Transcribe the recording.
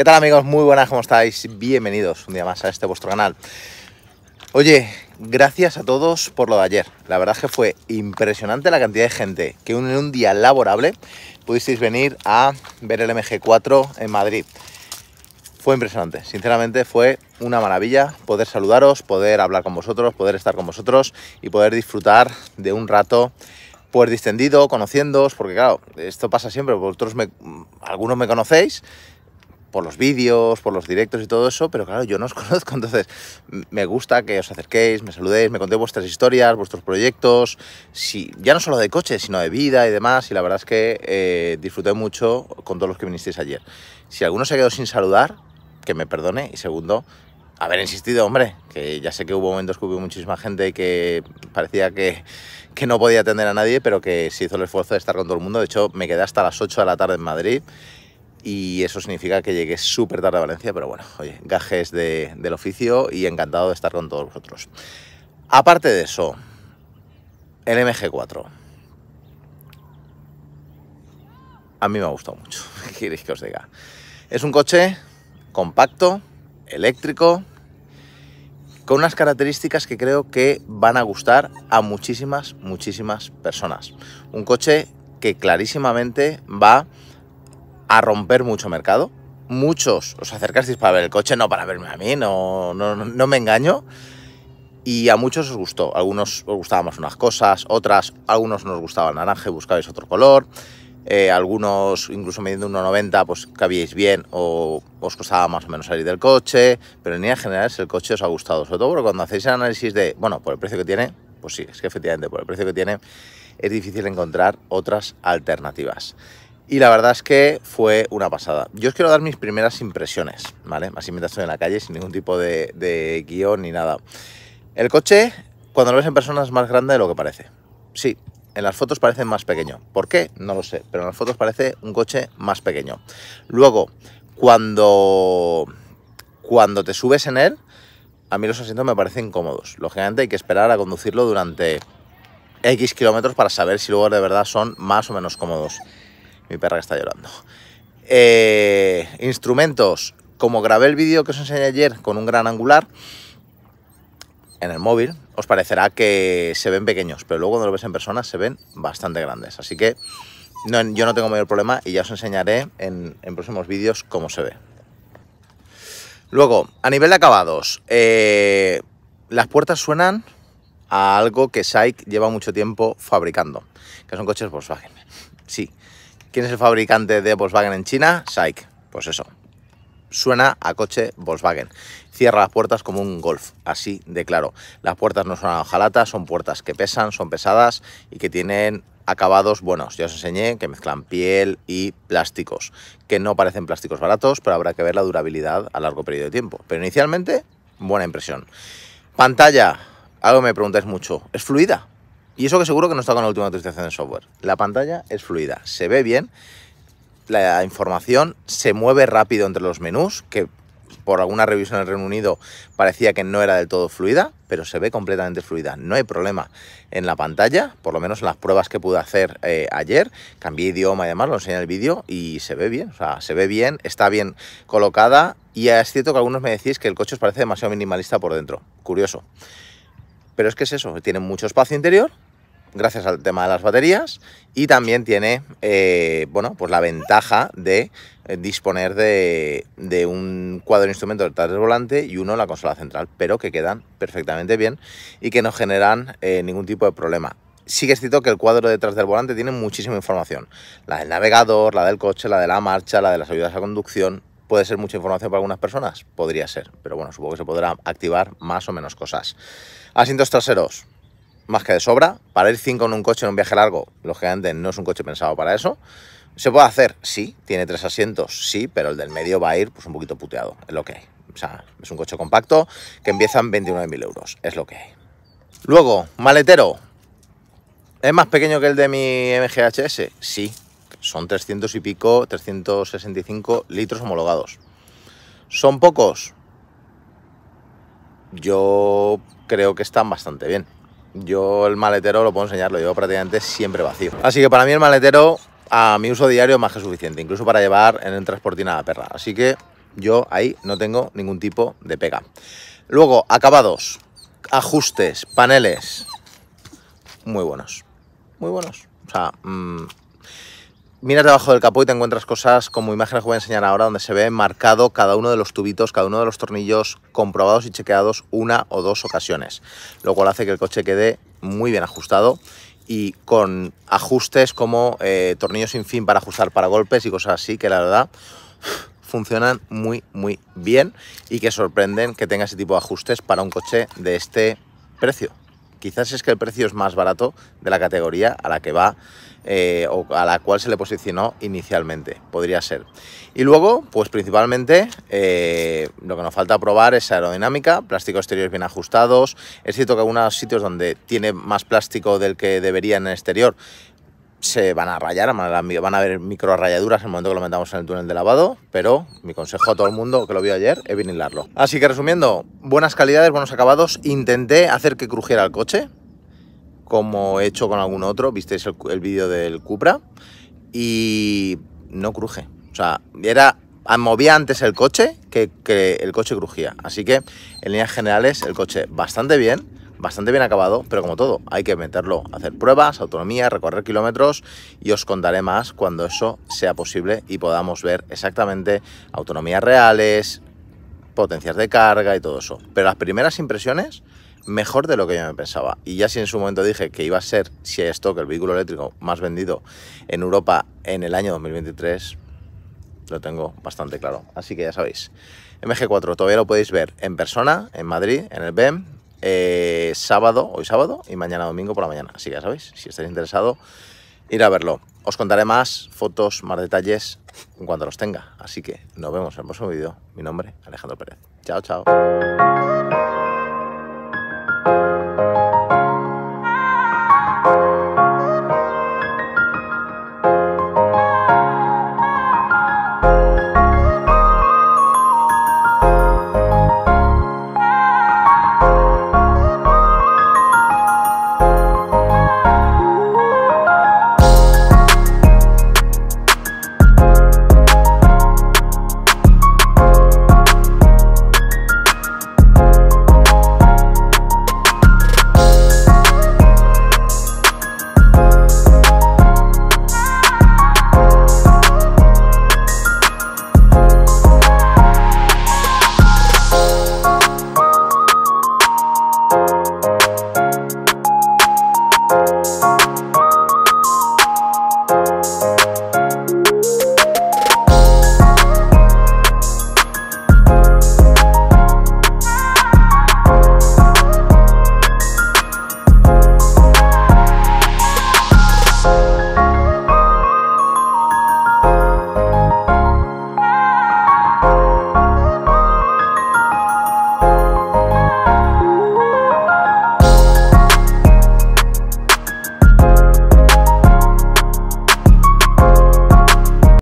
¿Qué tal amigos? Muy buenas, ¿cómo estáis? Bienvenidos un día más a este vuestro canal. Oye, gracias a todos por lo de ayer. La verdad es que fue impresionante la cantidad de gente que en un día laborable pudisteis venir a ver el MG4 en Madrid. Fue impresionante, sinceramente fue una maravilla poder saludaros, poder hablar con vosotros, poder estar con vosotros y poder disfrutar de un rato pues distendido, conociéndoos, porque claro, esto pasa siempre, vosotros me, algunos me conocéis, por los vídeos, por los directos y todo eso, pero claro, yo no os conozco, entonces me gusta que os acerquéis, me saludéis, me contéis vuestras historias, vuestros proyectos, si, ya no solo de coches, sino de vida y demás, y la verdad es que eh, disfruté mucho con todos los que vinisteis ayer. Si alguno se quedó sin saludar, que me perdone, y segundo, haber insistido, hombre, que ya sé que hubo momentos que hubo muchísima gente y que parecía que, que no podía atender a nadie, pero que se hizo el esfuerzo de estar con todo el mundo, de hecho me quedé hasta las 8 de la tarde en Madrid, y eso significa que llegué súper tarde a Valencia, pero bueno, oye, gajes del oficio y encantado de estar con todos vosotros. Aparte de eso, el MG4. A mí me ha gustado mucho, ¿qué queréis que os diga? Es un coche compacto, eléctrico, con unas características que creo que van a gustar a muchísimas, muchísimas personas. Un coche que clarísimamente va a romper mucho mercado. Muchos os acercasteis para ver el coche, no para verme a mí, no, no, me engaño. Y a muchos os gustó. Algunos os gustaban más unas cosas, otras, algunos nos gustaba el naranja y buscabais otro color. Eh, algunos, incluso midiendo 1,90, pues cabíais bien o os costaba más o menos salir del coche. Pero en general el coche os ha gustado. Sobre todo cuando hacéis el análisis de, bueno, por el precio que tiene, pues sí, es que efectivamente por el precio que tiene es difícil encontrar otras alternativas y la verdad es que fue una pasada. Yo os quiero dar mis primeras impresiones, ¿vale? Así mientras estoy en la calle, sin ningún tipo de, guión ni nada. El coche, cuando lo ves en persona, es más grande de lo que parece. Sí, en las fotos parece más pequeño. ¿Por qué? No lo sé, pero en las fotos parece un coche más pequeño. Luego, cuando, cuando te subes en él, a mí los asientos me parecen cómodos. Lógicamente hay que esperar a conducirlo durante X kilómetros para saber si luego de verdad son más o menos cómodos. Mi perra que está llorando. Eh, instrumentos. Como grabé el vídeo que os enseñé ayer con un gran angular en el móvil, os parecerá que se ven pequeños, pero luego cuando lo ves en persona se ven bastante grandes. Así que yo no tengo mayor problema y ya os enseñaré en, próximos vídeos cómo se ve. Luego, a nivel de acabados, eh, las puertas suenan a algo que SAIC lleva mucho tiempo fabricando, que son coches Volkswagen. Sí, ¿Quién es el fabricante de Volkswagen en China? SAIC. Pues eso. Suena a coche Volkswagen. Cierra las puertas como un golf, así de claro. Las puertas no son hojalatas, son puertas que pesan, son pesadas y que tienen acabados buenos. Ya os enseñé que mezclan piel y plásticos, que no parecen plásticos baratos, pero habrá que ver la durabilidad a largo periodo de tiempo. Pero inicialmente, buena impresión. Pantalla, algo me preguntáis mucho, ¿es fluida? Y eso que seguro que no está con la última actualización de software. La pantalla es fluida, se ve bien, la información se mueve rápido entre los menús, que por alguna revisión en el Reino Unido parecía que no era del todo fluida, pero se ve completamente fluida. No hay problema en la pantalla, por lo menos en las pruebas que pude hacer eh, ayer. Cambié idioma y demás, lo enseñé en el vídeo y se ve bien, o sea, se ve bien, está bien colocada y es cierto que algunos me decís que el coche os parece demasiado minimalista por dentro. Curioso. Pero es que es eso, tiene mucho espacio interior, gracias al tema de las baterías y también tiene eh, bueno, pues la ventaja de eh, disponer de, un cuadro de instrumentos del volante y uno en la consola central, pero que quedan perfectamente bien y que no generan eh, ningún tipo de problema. Sí que es cierto que el cuadro detrás del volante tiene muchísima información. La del navegador, la del coche, la de la marcha, la de las ayudas a conducción, ¿Puede ser mucha información para algunas personas? Podría ser, pero bueno, supongo que se podrá activar más o menos cosas. Asientos traseros, más que de sobra. Para ir 5 en un coche en un viaje largo, lógicamente no es un coche pensado para eso. ¿Se puede hacer? Sí, tiene tres asientos, sí, pero el del medio va a ir pues un poquito puteado, es lo que hay. O sea, es un coche compacto que empieza en 29.000 euros, es lo que hay. Luego, maletero. ¿Es más pequeño que el de mi MGHS? Sí, son 300 y pico, 365 litros homologados. ¿Son pocos? Yo creo que están bastante bien. Yo el maletero lo puedo enseñar, lo llevo prácticamente siempre vacío. Así que para mí el maletero a mi uso diario es más que suficiente, incluso para llevar en el transportín a la perra. Así que yo ahí no tengo ningún tipo de pega. Luego, acabados, ajustes, paneles, muy buenos, muy buenos. O sea, mm, miras debajo del capó y te encuentras cosas como imágenes que voy a enseñar ahora, donde se ve marcado cada uno de los tubitos, cada uno de los tornillos comprobados y chequeados una o dos ocasiones, lo cual hace que el coche quede muy bien ajustado y con ajustes como eh, tornillos sin fin para ajustar para golpes y cosas así, que la verdad funcionan muy muy bien y que sorprenden que tenga ese tipo de ajustes para un coche de este precio quizás es que el precio es más barato de la categoría a la que va eh, o a la cual se le posicionó inicialmente, podría ser. Y luego, pues principalmente eh, lo que nos falta probar es aerodinámica, plástico exterior bien ajustados. Es cierto que algunos sitios donde tiene más plástico del que debería en el exterior se van a rayar, van a haber micro rayaduras en el momento que lo metamos en el túnel de lavado, pero mi consejo a todo el mundo que lo vio ayer es vinilarlo. Así que resumiendo, buenas calidades, buenos acabados, intenté hacer que crujiera el coche, como he hecho con algún otro, visteis el, vídeo del Cupra, y no cruje. O sea, era ah, movía antes el coche que, que el coche crujía. Así que, en líneas generales, el coche bastante bien, bastante bien acabado, pero como todo, hay que meterlo, hacer pruebas, autonomía, recorrer kilómetros y os contaré más cuando eso sea posible y podamos ver exactamente autonomías reales, potencias de carga y todo eso. Pero las primeras impresiones, mejor de lo que yo me pensaba. Y ya si en su momento dije que iba a ser, si hay stock, el vehículo eléctrico más vendido en Europa en el año 2023, lo tengo bastante claro. Así que ya sabéis. MG4 todavía lo podéis ver en persona, en Madrid, en el BEM, eh, sábado, hoy sábado y mañana domingo por la mañana. Así que ya sabéis, si estáis interesados, ir a verlo. Os contaré más fotos, más detalles cuando los tenga. Así que nos vemos en el próximo vídeo. Mi nombre, Alejandro Pérez. Chao, chao.